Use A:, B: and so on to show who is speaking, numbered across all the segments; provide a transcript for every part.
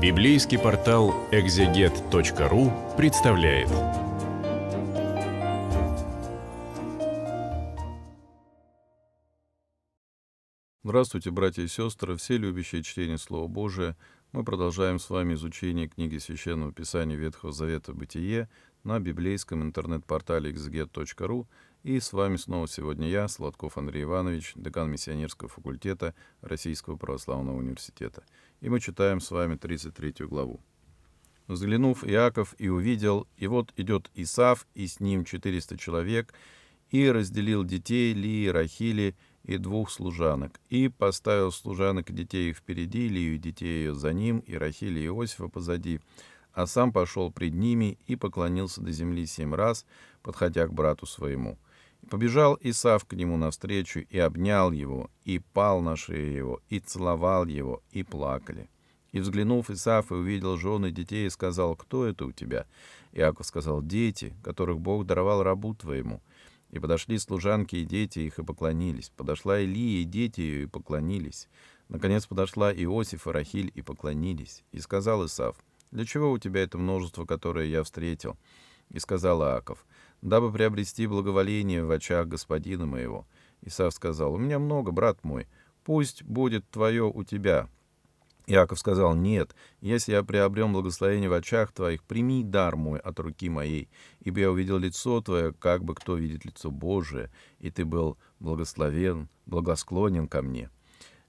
A: Библейский портал экзегет.ру представляет. Здравствуйте, братья и сестры, все любящие чтение Слова Божия. Мы продолжаем с вами изучение книги Священного Писания Ветхого Завета «Бытие» на библейском интернет-портале экзегет.ру – и с вами снова сегодня я, Сладков Андрей Иванович, декан миссионерского факультета Российского православного университета. И мы читаем с вами 33 главу. Взглянув Иаков и увидел, и вот идет Исав, и с ним 400 человек, и разделил детей Лии, Рахили и двух служанок, и поставил служанок детей их впереди, Лию и детей ее за ним, и Рахили и Иосифа позади, а сам пошел пред ними и поклонился до земли семь раз, подходя к брату своему — Побежал Исав к нему навстречу и обнял его, и пал на шею его, и целовал его, и плакали. И взглянув Исав и увидел жены детей, и сказал, «Кто это у тебя?» Иаков сказал, «Дети, которых Бог даровал рабу твоему». И подошли служанки и дети их, и поклонились. Подошла Илия и дети ее, и поклонились. Наконец подошла Иосиф и Рахиль, и поклонились. И сказал Исав, «Для чего у тебя это множество, которое я встретил?» И сказал Иаков, — дабы приобрести благоволение в очах господина моего». Исав сказал, «У меня много, брат мой, пусть будет твое у тебя». Иаков сказал, «Нет, если я приобрел благословение в очах твоих, прими дар мой от руки моей, ибо я увидел лицо твое, как бы кто видит лицо Божие, и ты был благословен, благосклонен ко мне.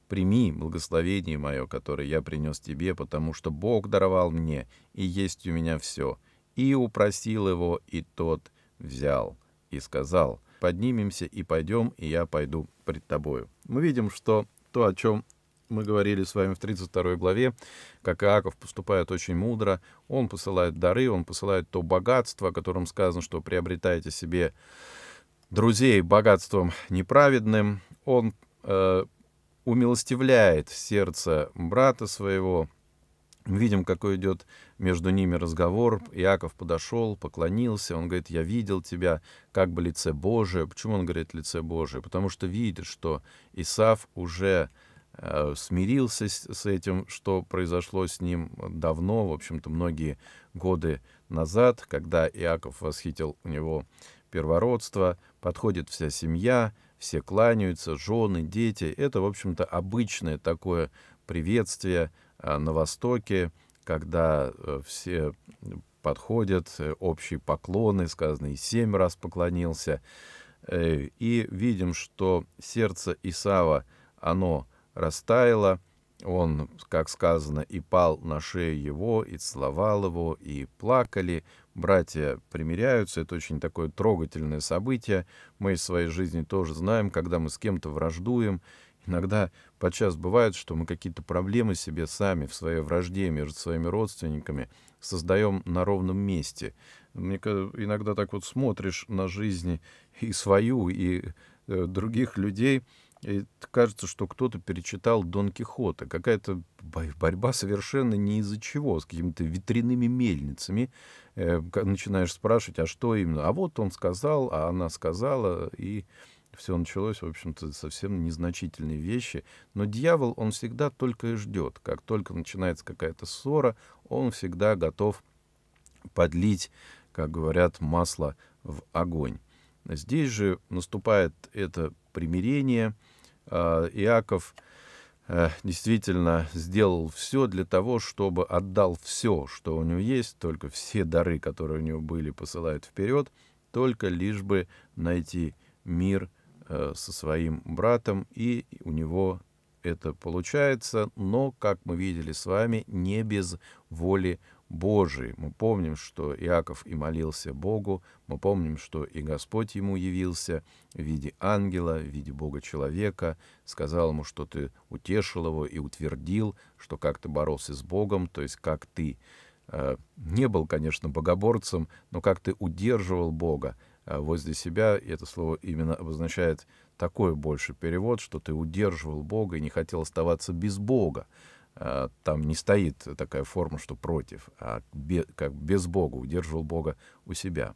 A: Прими благословение мое, которое я принес тебе, потому что Бог даровал мне, и есть у меня все, и упросил его, и тот, взял и сказал, поднимемся и пойдем, и я пойду пред тобою. Мы видим, что то, о чем мы говорили с вами в 32 главе, как Иаков поступает очень мудро. Он посылает дары, он посылает то богатство, о котором сказано, что приобретаете себе друзей богатством неправедным. Он э, умилостивляет сердце брата своего, видим, какой идет между ними разговор. Иаков подошел, поклонился. Он говорит, я видел тебя как бы лице Божие. Почему он говорит лице Божие? Потому что видит, что Исав уже э, смирился с, с этим, что произошло с ним давно, в общем-то, многие годы назад, когда Иаков восхитил у него первородство, подходит вся семья, все кланяются, жены, дети. Это, в общем-то, обычное такое приветствие, Э, на Востоке, когда э, все подходят, э, общие поклоны, сказано, и семь раз поклонился. И видим, что сердце Исава, оно растаяло, он, как сказано, и пал на шею его, и целовал его, и плакали. Братья примиряются, это очень такое трогательное событие. Мы из своей жизни тоже знаем, когда мы с кем-то враждуем, Иногда подчас бывает, что мы какие-то проблемы себе сами в своей вражде между своими родственниками создаем на ровном месте. Мне иногда так вот смотришь на жизнь и свою, и э, других людей, и кажется, что кто-то перечитал Дон Кихота. Какая-то борьба совершенно не из-за чего, с какими-то ветряными мельницами. Э, начинаешь спрашивать, а что именно? А вот он сказал, а она сказала, и все началось, в общем-то, совсем незначительные вещи. Но дьявол, он всегда только и ждет. Как только начинается какая-то ссора, он всегда готов подлить, как говорят, масло в огонь. Здесь же наступает это примирение. А, Иаков э, действительно сделал все для того, чтобы отдал все, что у него есть, только все дары, которые у него были, посылают вперед, только лишь бы найти мир – Э, со своим братом, и у него это получается, но, как мы видели с вами, не без воли Божией. Мы помним, что Иаков и молился Богу, мы помним, что и Господь ему явился в виде ангела, в виде Бога-человека, сказал ему, что ты утешил его и утвердил, что как ты боролся с Богом, то есть как ты э, не был, конечно, богоборцем, но как ты удерживал Бога, Э, возле себя, и это слово именно обозначает такой больше перевод, что ты удерживал Бога и не хотел оставаться без Бога. Э, там не стоит такая форма, что против, а без как без Бога, удерживал Бога у себя.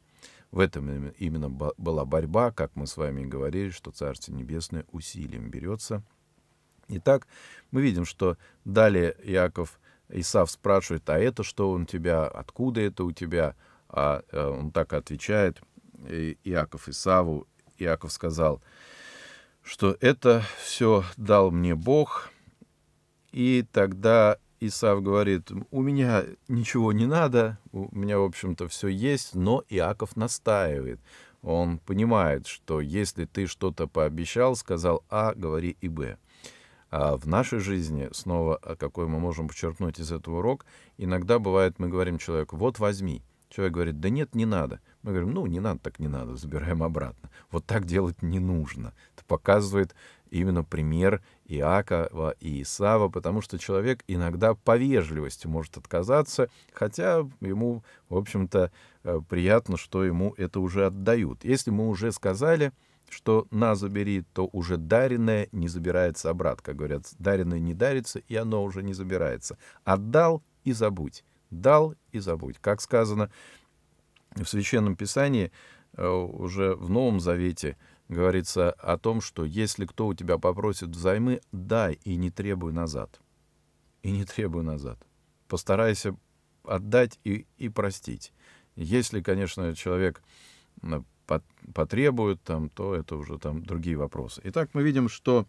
A: В этом именно была борьба, как мы с вами и говорили, что Царство Небесное усилием берется. Итак, мы видим, что далее Яков Исав спрашивает, а это что он тебя, откуда это у тебя? А э, он так отвечает — Иаков и Саву. Иаков сказал, что это все дал мне Бог. И тогда Исав говорит, у меня ничего не надо, у меня, в общем-то, все есть, но Иаков настаивает. Он понимает, что если ты что-то пообещал, сказал А, говори и Б. А в нашей жизни, снова, а какой мы можем подчеркнуть из этого урок, иногда бывает, мы говорим человеку, вот возьми – Человек говорит, да нет, не надо. Мы говорим, ну, не надо, так не надо, забираем обратно. Вот так делать не нужно. Это показывает именно пример Иакова и Исава, потому что человек иногда по вежливости может отказаться, хотя ему, в общем-то, э, приятно, что ему это уже отдают. Если мы уже сказали, что «на забери», то уже даренное не забирается обратно. Как говорят, даренное не дарится, и оно уже не забирается. Отдал и забудь. Дал и забудь. Как сказано в Священном Писании, э, уже в Новом Завете говорится о том, что если кто у тебя попросит взаймы, дай и не требуй назад. И не требуй назад. Постарайся отдать и, и простить. Если, конечно, человек потребует, там, то это уже там другие вопросы. Итак, мы видим, что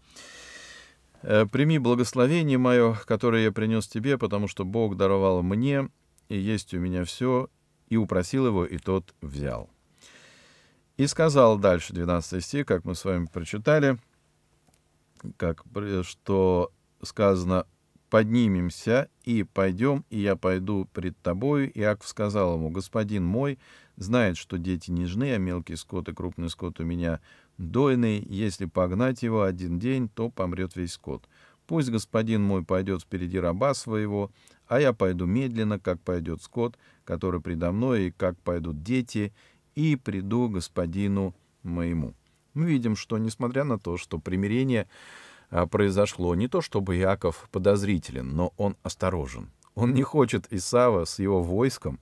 A: Э, прими благословение мое, которое я принес тебе, потому что Бог даровал мне, и есть у меня все, и упросил его, и тот взял. И сказал дальше, 12 стих, как мы с вами прочитали, как, э, что сказано, «Поднимемся и пойдем, и я пойду пред тобою». Иаков сказал ему, «Господин мой знает, что дети нежны, а мелкий скот и крупный скот у меня Дойный, если погнать его один день, то помрет весь скот. Пусть господин мой пойдет впереди раба своего, а я пойду медленно, как пойдет скот, который предо мной, и как пойдут дети, и приду господину моему». Мы видим, что, несмотря на то, что примирение а, произошло, не то чтобы Иаков подозрителен, но он осторожен. Он не хочет Исава с его войском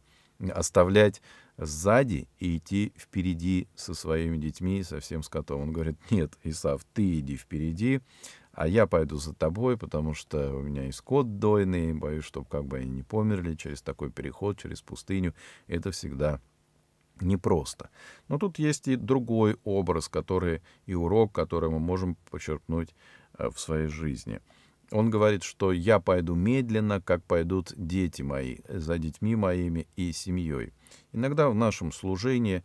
A: оставлять сзади и идти впереди со своими детьми, со всем скотом. Он говорит, нет, Исав, ты иди впереди, а я пойду за тобой, потому что у меня и скот дойный, боюсь, чтобы как бы они не померли через такой переход, через пустыню. Это всегда непросто. Но тут есть и другой образ, который и урок, который мы можем почерпнуть э, в своей жизни. Он говорит, что я пойду медленно, как пойдут дети мои, за детьми моими и семьей. Иногда в нашем служении,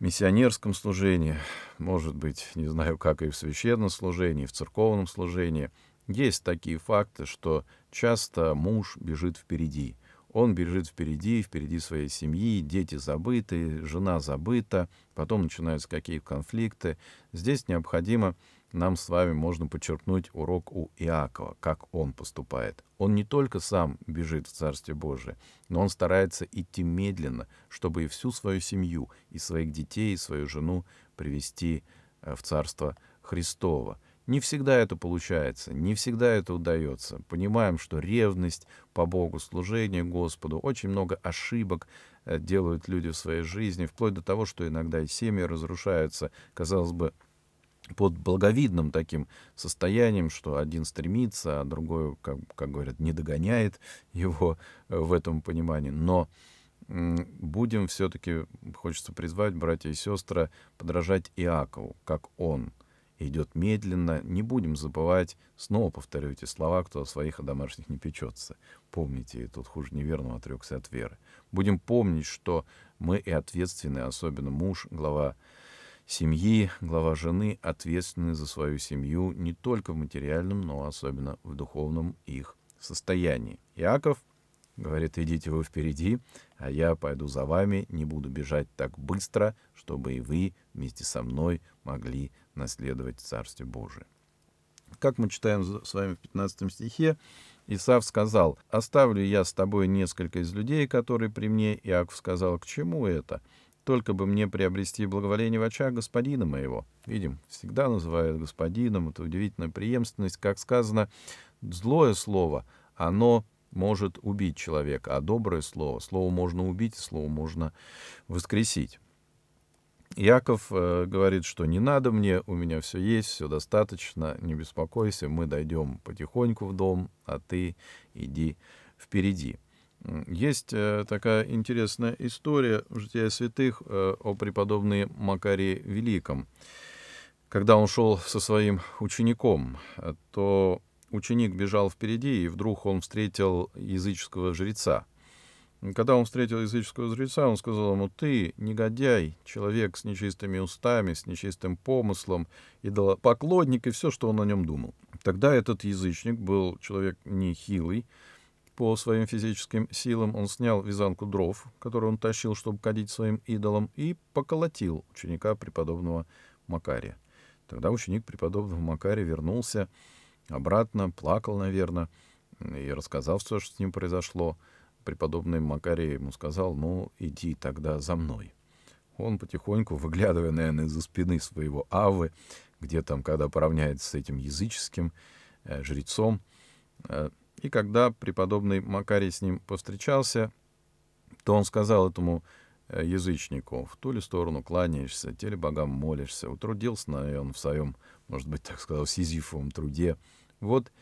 A: миссионерском служении, может быть, не знаю, как и в священном служении, в церковном служении, есть такие факты, что часто муж бежит впереди. Он бежит впереди, впереди своей семьи, дети забыты, жена забыта, потом начинаются какие-то конфликты. Здесь необходимо нам с вами можно подчеркнуть урок у Иакова, как он поступает. Он не только сам бежит в Царствие Божие, но он старается идти медленно, чтобы и всю свою семью, и своих детей, и свою жену привести э, в Царство Христово. Не всегда это получается, не всегда это удается. Понимаем, что ревность по Богу, служение Господу, очень много ошибок э, делают люди в своей жизни, вплоть до того, что иногда и семьи разрушаются, казалось бы, под благовидным таким состоянием, что один стремится, а другой, как, как говорят, не догоняет его э, в этом понимании. Но будем все-таки, хочется призвать, братья и сестры, подражать Иакову, как он идет медленно. Не будем забывать, снова повторю эти слова, кто о своих, о домашних не печется. Помните, и тут хуже неверного отрекся от веры. Будем помнить, что мы и ответственны, особенно муж, глава семьи, глава жены ответственны за свою семью не только в материальном, но особенно в духовном их состоянии. Иаков говорит, идите вы впереди, а я пойду за вами, не буду бежать так быстро, чтобы и вы вместе со мной могли наследовать Царствие Божие. Как мы читаем с вами в 15 стихе, Исав сказал, «Оставлю я с тобой несколько из людей, которые при мне». Иаков сказал, «К чему это?» Только бы мне приобрести благоволение очах господина моего. Видим, всегда называют господином, это удивительная преемственность. Как сказано, злое слово, оно может убить человека, а доброе слово, слово можно убить, слово можно воскресить. Яков э, говорит, что не надо мне, у меня все есть, все достаточно, не беспокойся, мы дойдем потихоньку в дом, а ты иди впереди. Есть э, такая интересная история в «Жития святых» э, о преподобной Макарии Великом. Когда он шел со своим учеником, э, то ученик бежал впереди, и вдруг он встретил языческого жреца. Когда он встретил языческого жреца, он сказал ему, «Ты, негодяй, человек с нечистыми устами, с нечистым помыслом, идолопоклонник и все, что он о нем думал». Тогда этот язычник был человек нехилый, по своим физическим силам он снял вязанку дров, которую он тащил, чтобы кадить своим идолам, и поколотил ученика преподобного Макария. Тогда ученик преподобного Макария вернулся обратно, плакал, наверное, и рассказал все, что с ним произошло. Преподобный Макарий ему сказал, ну, иди тогда за мной. Он потихоньку, выглядывая, наверное, из-за спины своего авы, где там, когда поравняется с этим языческим э, жрецом, э, и когда преподобный Макарий с ним повстречался, то он сказал этому э, язычнику, в ту ли сторону кланяешься, те богам молишься, утрудился, наверное, в своем, может быть, так сказал, сизифовом труде. Вот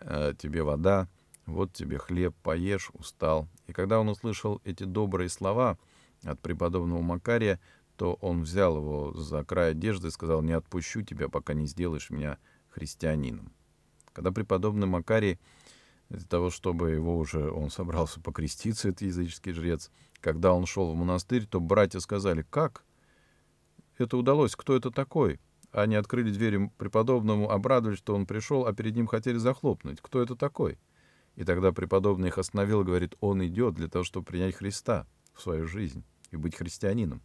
A: э, тебе вода, вот тебе хлеб, поешь, устал. И когда он услышал эти добрые слова от преподобного Макария, то он взял его за край одежды и сказал, «Не отпущу тебя, пока не сделаешь меня христианином». Когда преподобный Макарий для того, чтобы его уже он собрался покреститься, этот языческий жрец. Когда он шел в монастырь, то братья сказали, как это удалось, кто это такой? Они открыли двери преподобному, обрадовались, что он пришел, а перед ним хотели захлопнуть. Кто это такой? И тогда преподобный их остановил, говорит, он идет для того, чтобы принять Христа в свою жизнь и быть христианином.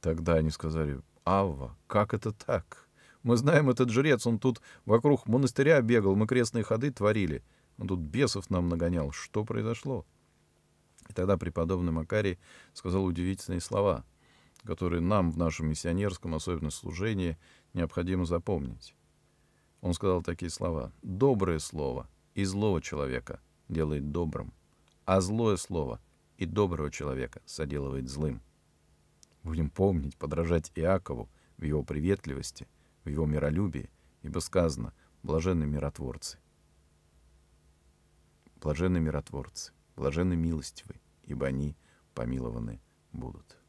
A: Тогда они сказали, Авва, как это так? Мы знаем, этот жрец, он тут вокруг монастыря бегал, мы крестные ходы творили. Он тут бесов нам нагонял. Что произошло?» И тогда преподобный Макарий сказал удивительные слова, которые нам в нашем миссионерском, особенно служении, необходимо запомнить. Он сказал такие слова. «Доброе слово и злого человека делает добрым, а злое слово и доброго человека соделывает злым». Будем помнить, подражать Иакову в его приветливости, в его миролюбии, ибо сказано «блаженны миротворцы». Блаженны миротворцы, блаженны милостивы, ибо они помилованы будут.